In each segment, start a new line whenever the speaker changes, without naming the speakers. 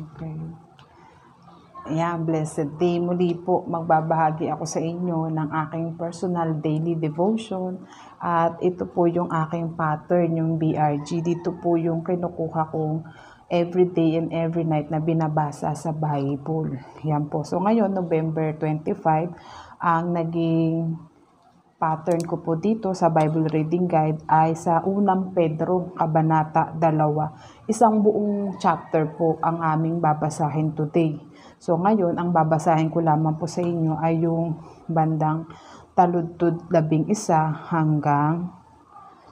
Amen. Ayan, blessed day. Muli po, magbabahagi ako sa inyo ng aking personal daily devotion. At ito po yung aking pattern, yung BRG. Dito po yung kinukuha kong every day and every night na binabasa sa Bible. Yan po. So ngayon, November 25, ang naging pattern ko po dito sa Bible Reading Guide ay sa unang Pedro, Kabanata 2. Isang buong chapter po ang aming babasahin today. So ngayon, ang babasahin ko lamang po sa inyo ay yung bandang taludtod labing isa hanggang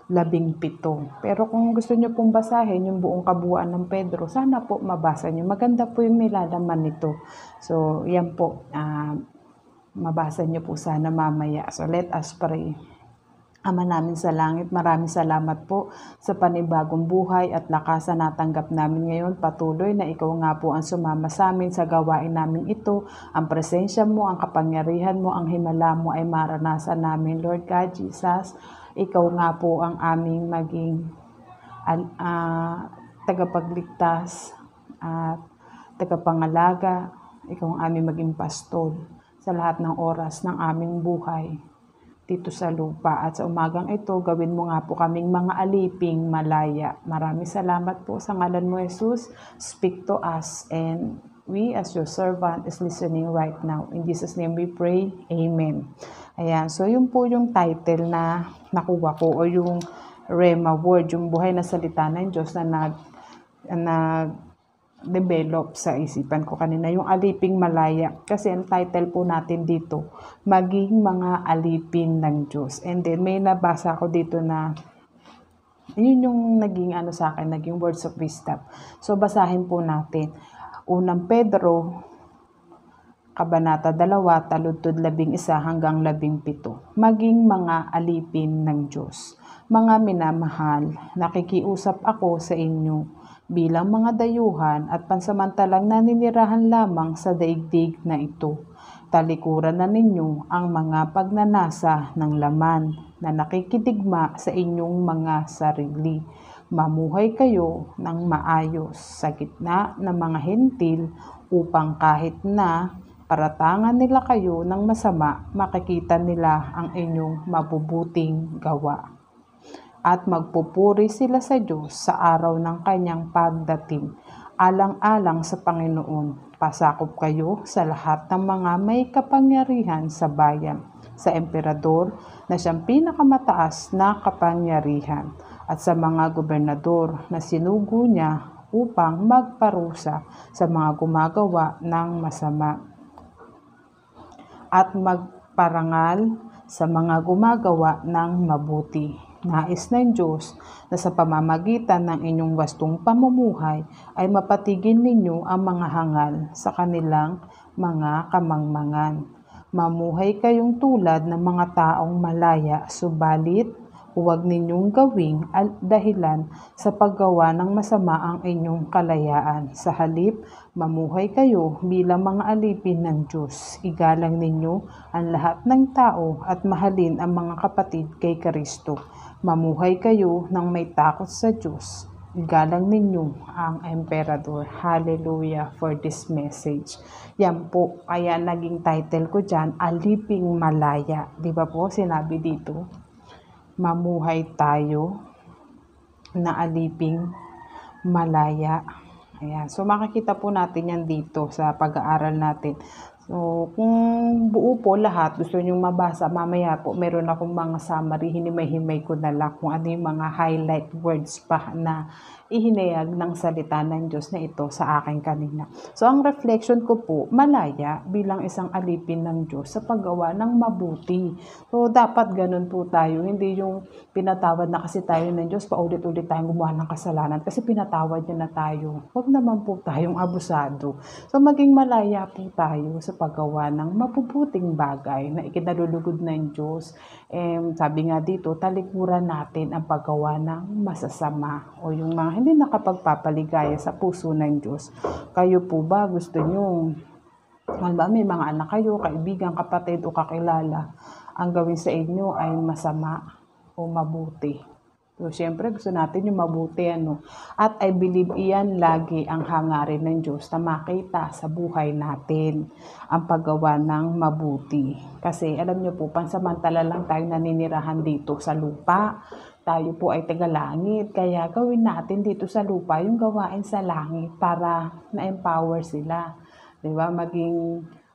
labing pito. Pero kung gusto nyo pong basahin yung buong kabuuan ng Pedro, sana po mabasa nyo. Maganda po yung nilalaman nito. So, yan po. Uh, mabasa niyo po sana mamaya. So let us pray. Ama namin sa langit, maraming salamat po sa panibagong buhay at lakasan na natanggap namin ngayon. Patuloy na ikaw nga po ang sumama sa amin sa gawain namin ito. Ang presensya mo, ang kapangyarihan mo, ang himala mo ay maranasan namin. Lord God, Jesus, ikaw nga po ang aming maging uh, tagapagligtas at tagapangalaga. Ikaw ang aming maging pastol sa lahat ng oras ng aming buhay dito sa lupa. At sa umagang ito, gawin mo nga po kaming mga aliping malaya. Maraming salamat po sa ngalan mo, Jesus. Speak to us and we as your servant is listening right now. In Jesus' name we pray. Amen. Ayan. So, yun po yung title na nakuha ko o yung Rema word, yung buhay na salita ng Diyos na nag, na develop sa isipan ko kanina, yung aliping malaya. Kasi ang title po natin dito, maging mga alipin ng Diyos. And then may nabasa ako dito na, yun yung naging ano sa akin, naging words of wisdom. So basahin po natin. Unang Pedro, Kabanata 2, taludtod 11 hanggang 17. Maging mga alipin ng Diyos. Mga minamahal, nakikiusap ako sa inyo bilang mga dayuhan at pansamantalang naninirahan lamang sa daigdig na ito. Talikuran na ninyo ang mga pagnanasa ng laman na nakikidigma sa inyong mga sarili. Mamuhay kayo ng maayos sa gitna ng mga hentil upang kahit na paratangan nila kayo ng masama, makikita nila ang inyong mabubuting gawa at magpupuri sila sa Diyos sa araw ng kanyang pagdating, alang-alang sa Panginoon. Pasakop kayo sa lahat ng mga may kapangyarihan sa bayan, sa emperador na siyang pinakamataas na kapangyarihan, at sa mga gobernador na sinugo niya upang magparusa sa mga gumagawa ng masama at magparangal sa mga gumagawa ng mabuti. Nais ng Diyos na sa pamamagitan ng inyong wastong pamumuhay ay mapatigin ninyo ang mga hangal sa kanilang mga kamangmangan. Mamuhay kayong tulad ng mga taong malaya, subalit huwag ninyong gawing dahilan sa paggawa ng masama ang inyong kalayaan. Sa halip, mamuhay kayo bilang mga alipin ng Diyos. Igalang ninyo ang lahat ng tao at mahalin ang mga kapatid kay Kristo Mamuhay kayo ng may takot sa Diyos. Galang ninyo ang emperador. Hallelujah for this message. Yan po, kaya naging title ko dyan, Aliping Malaya. Di ba po, sinabi dito, mamuhay tayo na aliping malaya. Ayan. So makikita po natin yan dito sa pag-aaral natin. So, oh, kung buo po lahat, gusto nyo mabasa, mamaya po meron akong mga summary, hinimay-himay ko na lang kung ano yung mga highlight words pa na ihinayag ng salita ng Diyos na ito sa akin kanina. So, ang reflection ko po, malaya bilang isang alipin ng Diyos sa paggawa ng mabuti. So, dapat ganun po tayo. Hindi yung pinatawad na kasi tayo ng Diyos, paulit-ulit tayong gumawa ng kasalanan kasi pinatawad niya na tayo. Huwag naman po tayong abusado. So, maging malaya po tayo sa paggawa ng mapuputing bagay na ikinalulugod ng Diyos. Eh, sabi nga dito, talikuran natin ang paggawa ng masasama o yung mga hindi nakapagpapaligaya sa puso ng Diyos. Kayo po ba gusto nyo, halimbawa may mga anak kayo, kaibigan, kapatid o kakilala, ang gawin sa inyo ay masama o mabuti So, syempre, gusto natin yung mabuti, ano. At I believe iyan lagi ang hangarin ng Diyos na makita sa buhay natin ang paggawa ng mabuti. Kasi, alam nyo po, pansamantala lang tayong naninirahan dito sa lupa. Tayo po ay tagalangit. Kaya, gawin natin dito sa lupa yung gawain sa langit para na-empower sila. Di ba? Maging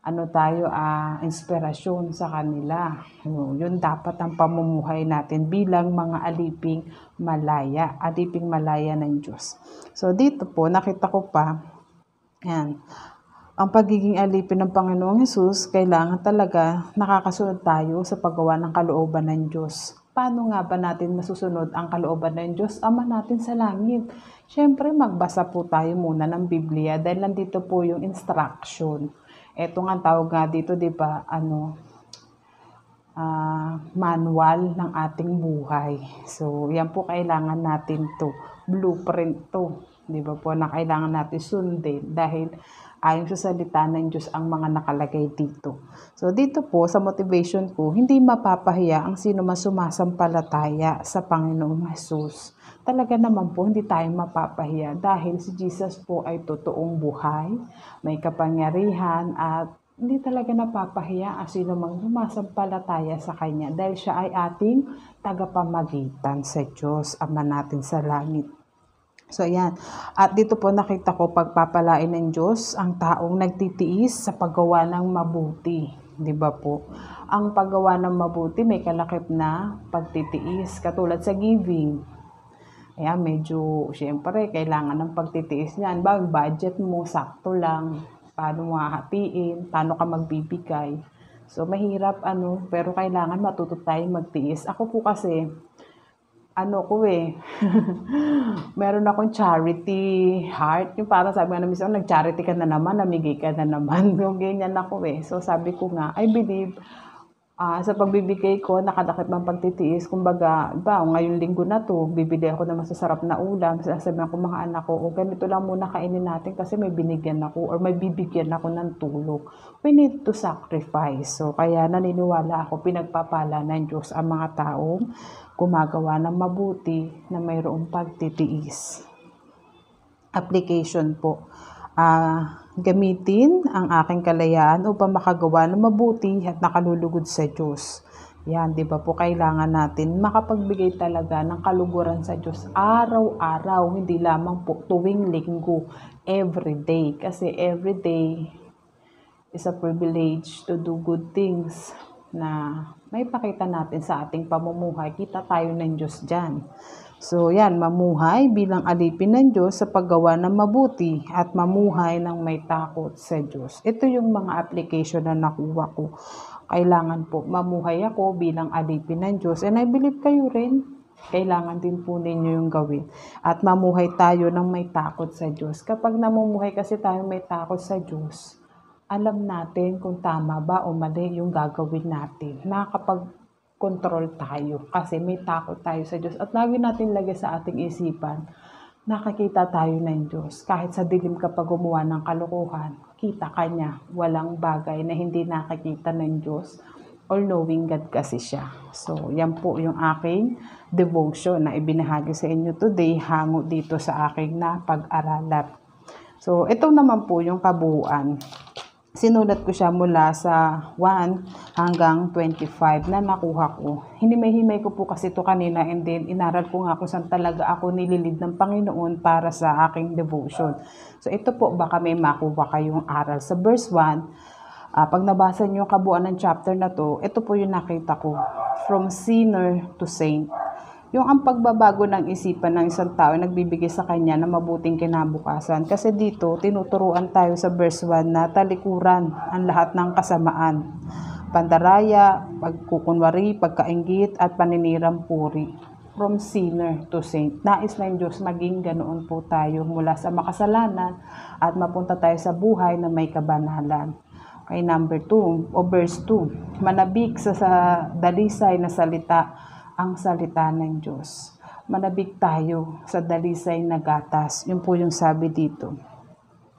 ano tayo, ah, inspirasyon sa kanila. Yun, yun dapat ang pamumuhay natin bilang mga aliping malaya, aliping malaya ng Diyos. So dito po, nakita ko pa, yan, ang pagiging alipin ng Panginoong Yesus, kailangan talaga nakakasunod tayo sa paggawa ng kalooban ng Diyos. Paano nga ba natin masusunod ang kalooban ng Diyos? Ama natin sa langit. Siyempre, magbasa po tayo muna ng Biblia dahil nandito po yung instruction eto nga tawag nga dito, 'di ba? Ano uh, manual ng ating buhay. So, yan po kailangan natin to blueprint to. 'Di ba po na kailangan natin sundin dahil ayon sa salita ng Diyos ang mga nakalagay dito. So dito po sa motivation ko, hindi mapapahiya ang sino man sumasampalataya sa Panginoong Jesus. Talaga naman po hindi tayo mapapahiya dahil si Jesus po ay totoong buhay, may kapangyarihan at hindi talaga napapahiya ang sino mang sumasampalataya sa Kanya dahil siya ay ating tagapamagitan sa Diyos, Ama natin sa langit. So, ayan. At dito po nakita ko pagpapalain ng Diyos ang taong nagtitiis sa paggawa ng mabuti. Di ba po? Ang paggawa ng mabuti may kalakip na pagtitiis. Katulad sa giving. Ayan, medyo, siyempre, kailangan ng pagtitiis niyan. Bag, budget mo, sakto lang. Paano mahahatiin? Paano ka magbibigay? So, mahirap, ano, pero kailangan matuto tayong magtiis. Ako po kasi, ano ko eh, meron akong charity heart. Yung parang sabi nga namin, oh, nag-charity ka na naman, namigay ka na naman. Yung ganyan ako eh. So sabi ko nga, I believe uh, sa pagbibigay ko, nakadakip ng pagtitiis. Kumbaga, ba, ngayon linggo na to, bibili ako ng masasarap na ulam. Sasabihan ko mga anak ko, o ganito lang muna kainin natin kasi may binigyan ako or may bibigyan ako ng tulog. We need to sacrifice. So, kaya naniniwala ako, pinagpapala ng Diyos ang mga taong gumagawa ng mabuti na mayroong pagtitiis. Application po. Ah... Uh, gamitin ang aking kalayaan upang makagawa ng mabuti at nakalulugod sa Diyos. Yan, di ba po kailangan natin makapagbigay talaga ng kaluguran sa Diyos araw-araw, hindi lamang po tuwing linggo, every day. Kasi every day is a privilege to do good things na may pakita natin sa ating pamumuhay. Kita tayo ng Diyos dyan. So yan, mamuhay bilang alipin ng Diyos sa paggawa ng mabuti at mamuhay ng may takot sa Diyos. Ito yung mga application na nakuha ko. Kailangan po mamuhay ako bilang alipin ng Diyos and I believe kayo rin. Kailangan din po ninyo yung gawin. At mamuhay tayo ng may takot sa Diyos. Kapag namumuhay kasi tayo may takot sa Diyos, alam natin kung tama ba o mali yung gagawin natin. Nakakapag-control tayo kasi may takot tayo sa Diyos. At lagi natin lagay sa ating isipan, nakakita tayo ng Diyos. Kahit sa dilim kapag gumawa ng kalukuhan, kita ka niya. Walang bagay na hindi nakakita ng Diyos. All-knowing God kasi siya. So, yan po yung aking devotion na ibinahagi sa inyo today. Hango dito sa aking napag pag-aralan. So, ito naman po yung kabuuan sinulat ko siya mula sa 1 hanggang 25 na nakuha ko. Hinimay-himay ko po kasi ito kanina and then inaral ko nga kung saan talaga ako nililid ng Panginoon para sa aking devotion. So ito po baka may makuha kayong aral. Sa verse 1, uh, ah, pag nabasa niyo kabuuan ng chapter na to, ito po yung nakita ko. From sinner to saint yung ang pagbabago ng isipan ng isang tao ay nagbibigay sa kanya ng mabuting kinabukasan. Kasi dito, tinuturuan tayo sa verse 1 na talikuran ang lahat ng kasamaan. Pandaraya, pagkukunwari, pagkaingit, at paninirang puri from sinner to saint. Nais na yung Diyos maging ganoon po tayo mula sa makasalanan at mapunta tayo sa buhay na may kabanalan. Okay, number 2 o verse 2, manabik sa, sa dalisay na salita ang salita ng Diyos. Manabik tayo sa dalisay na gatas. Yun po yung sabi dito.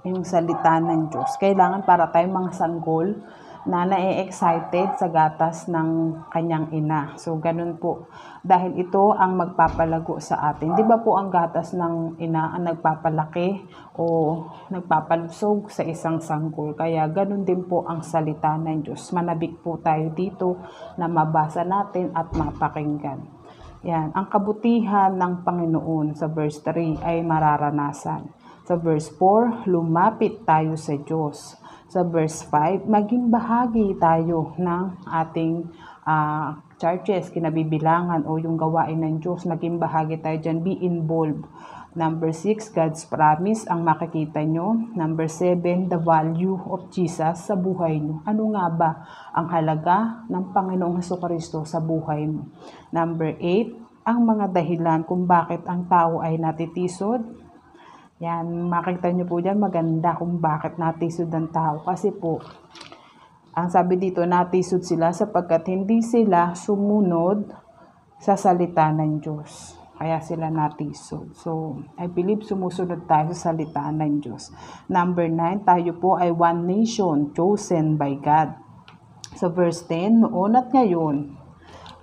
Yung salita ng Diyos. Kailangan para tayong mga sanggol na na-excited sa gatas ng kanyang ina. So, ganun po. Dahil ito ang magpapalago sa atin. Di ba po ang gatas ng ina ang nagpapalaki o nagpapalusog sa isang sanggol? Kaya ganun din po ang salita ng Diyos. Manabik po tayo dito na mabasa natin at mapakinggan. Yan. Ang kabutihan ng Panginoon sa verse 3 ay mararanasan. Sa verse 4, lumapit tayo sa Diyos sa verse 5, maging bahagi tayo ng ating uh, charges, kinabibilangan o yung gawain ng Diyos, maging bahagi tayo dyan, be involved. Number 6, God's promise ang makikita nyo. Number 7, the value of Jesus sa buhay nyo. Ano nga ba ang halaga ng Panginoong Heso Kristo sa buhay mo? Number 8, ang mga dahilan kung bakit ang tao ay natitisod yan, makita nyo po dyan, maganda kung bakit natisod ang tao. Kasi po, ang sabi dito, natisod sila sapagkat hindi sila sumunod sa salita ng Diyos. Kaya sila natisod. So, I believe sumusunod tayo sa salita ng Diyos. Number 9, tayo po ay one nation chosen by God. so, verse 10, noon at ngayon,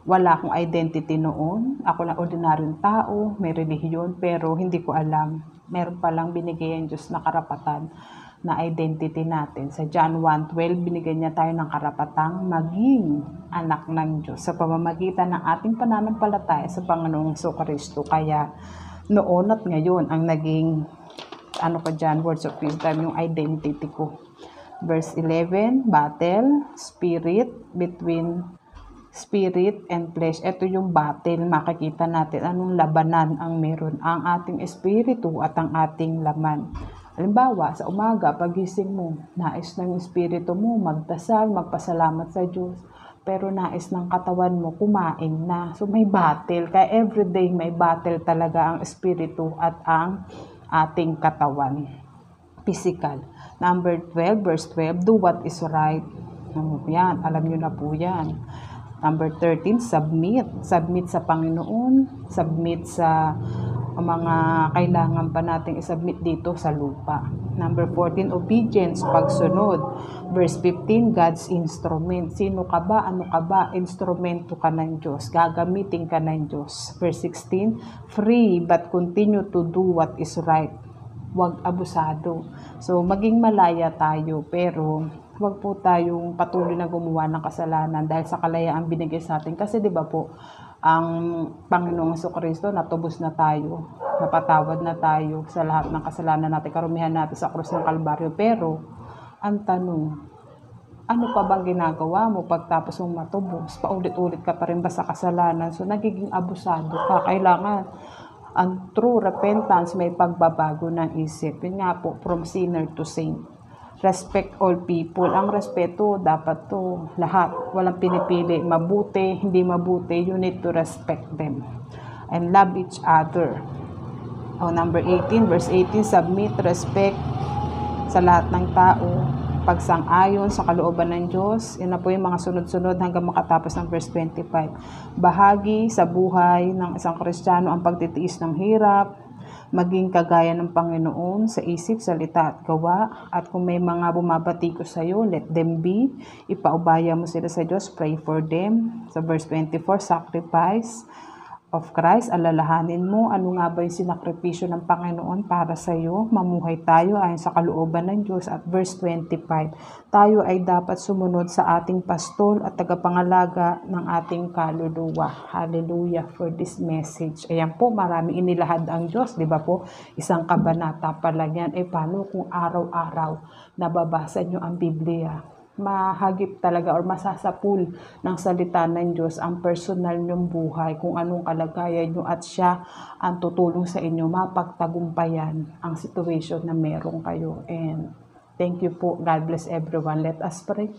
wala akong identity noon. Ako lang ordinaryong tao, may relihiyon, pero hindi ko alam. Meron palang binigay ang Diyos na karapatan na identity natin. Sa John 1.12, binigyan niya tayo ng karapatang maging anak ng Diyos sa pamamagitan ng ating pananampalataya sa Panginoong Kristo. Kaya noon at ngayon ang naging ano ko dyan, words of wisdom, yung identity ko. Verse 11, battle, spirit between spirit and flesh. Ito yung battle. Makikita natin anong labanan ang meron. Ang ating espiritu at ang ating laman. Halimbawa, sa umaga, pagising mo, nais ng espiritu mo magdasal, magpasalamat sa Diyos. Pero nais ng katawan mo kumain na. So may battle. Kaya everyday may battle talaga ang espiritu at ang ating katawan. Physical. Number 12, verse 12, do what is right. Ano yan? Alam nyo na po yan. Number 13, submit. Submit sa Panginoon, submit sa mga kailangan pa nating isubmit dito sa lupa. Number 14, obedience, pagsunod. Verse 15, God's instrument. Sino ka ba? Ano ka ba? Instrumento ka ng Diyos. Gagamitin ka ng Diyos. Verse 16, free but continue to do what is right. Huwag abusado. So, maging malaya tayo pero huwag po tayong patuloy na gumawa ng kasalanan dahil sa kalayaan binigay sa atin. Kasi 'di ba po, ang Panginoong Kristo natubos na tayo, napatawad na tayo sa lahat ng kasalanan natin, karumihan natin sa krus ng Kalbaryo. Pero ang tanong, ano pa bang ginagawa mo pagtapos mong matubos? Paulit-ulit ka pa rin ba sa kasalanan? So, nagiging abusado ka. Kailangan ang true repentance may pagbabago ng isip. Yun nga po, from sinner to saint respect all people. Ang respeto, dapat to lahat. Walang pinipili. Mabuti, hindi mabuti. You need to respect them. And love each other. O, oh, number 18, verse 18, submit, respect sa lahat ng tao. Pagsang-ayon sa kalooban ng Diyos. Yan na po yung mga sunod-sunod hanggang makatapos ng verse 25. Bahagi sa buhay ng isang Kristiyano ang pagtitiis ng hirap, maging kagaya ng Panginoon sa isip, salita at gawa. At kung may mga bumabati ko sa iyo, let them be. Ipaubaya mo sila sa Diyos, pray for them. Sa verse 24, sacrifice of Christ, alalahanin mo ano nga ba yung sinakripisyo ng Panginoon para sa iyo. Mamuhay tayo ayon sa kalooban ng Diyos at verse 25. Tayo ay dapat sumunod sa ating pastol at tagapangalaga ng ating kaluluwa. Hallelujah for this message. Ayan po, marami inilahad ang Diyos, di ba po? Isang kabanata pala yan. Eh, paano kung araw-araw nababasa nyo ang Biblia? mahagip talaga or masasapul ng salita ng Diyos ang personal niyong buhay, kung anong kalagayan niyo at siya ang tutulong sa inyo mapagtagumpayan ang situation na meron kayo. And thank you po. God bless everyone. Let us pray.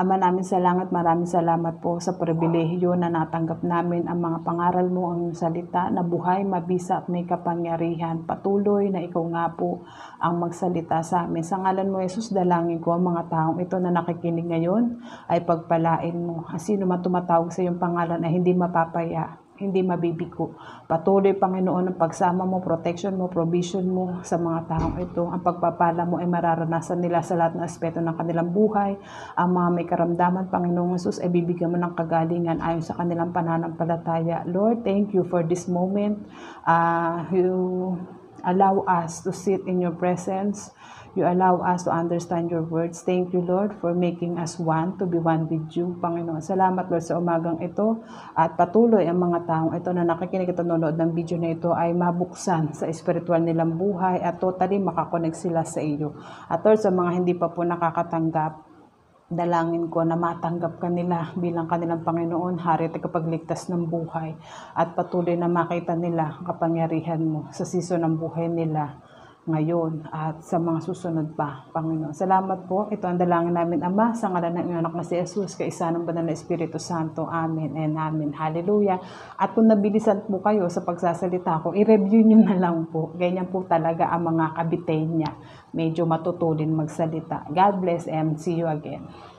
Ama namin sa langit, maraming salamat po sa pribilehyo na natanggap namin ang mga pangaral mo, ang salita na buhay, mabisa at may kapangyarihan. Patuloy na ikaw nga po ang magsalita sa amin. Sa ngalan mo, Jesus, dalangin ko ang mga taong ito na nakikinig ngayon ay pagpalain mo. Sino man tumatawag sa iyong pangalan ay hindi mapapaya hindi mabibigo. Patuloy, Panginoon, ang pagsama mo, protection mo, provision mo sa mga taong ito. Ang pagpapala mo ay mararanasan nila sa lahat ng aspeto ng kanilang buhay. Ang mga may karamdaman, Panginoong Yesus, ay bibigyan mo ng kagalingan ayon sa kanilang pananampalataya. Lord, thank you for this moment. Uh, you allow us to sit in your presence. You allow us to understand your words. Thank you, Lord, for making us one, to be one with you, Panginoon. Salamat, Lord, sa umagang ito. At patuloy ang mga taong ito na nakikinig at nanonood ng video na ito ay mabuksan sa espiritual nilang buhay at totally makakonek sila sa iyo. At Lord, sa mga hindi pa po nakakatanggap, Dalangin ko na matanggap kanila bilang kanilang Panginoon, Hari at kapagligtas ng buhay at patuloy na makita nila kapangyarihan mo sa siso ng buhay nila ngayon at sa mga susunod pa, Panginoon. Salamat po. Ito ang dalangin namin, Ama, sa ngalan ng iyong anak na si Jesus, kay ng banal na Espiritu Santo. Amen and Amen. Hallelujah. At kung nabilisan po kayo sa pagsasalita ko, i-review nyo na lang po. Ganyan po talaga ang mga kabitay niya. Medyo matutulin magsalita. God bless and see you again.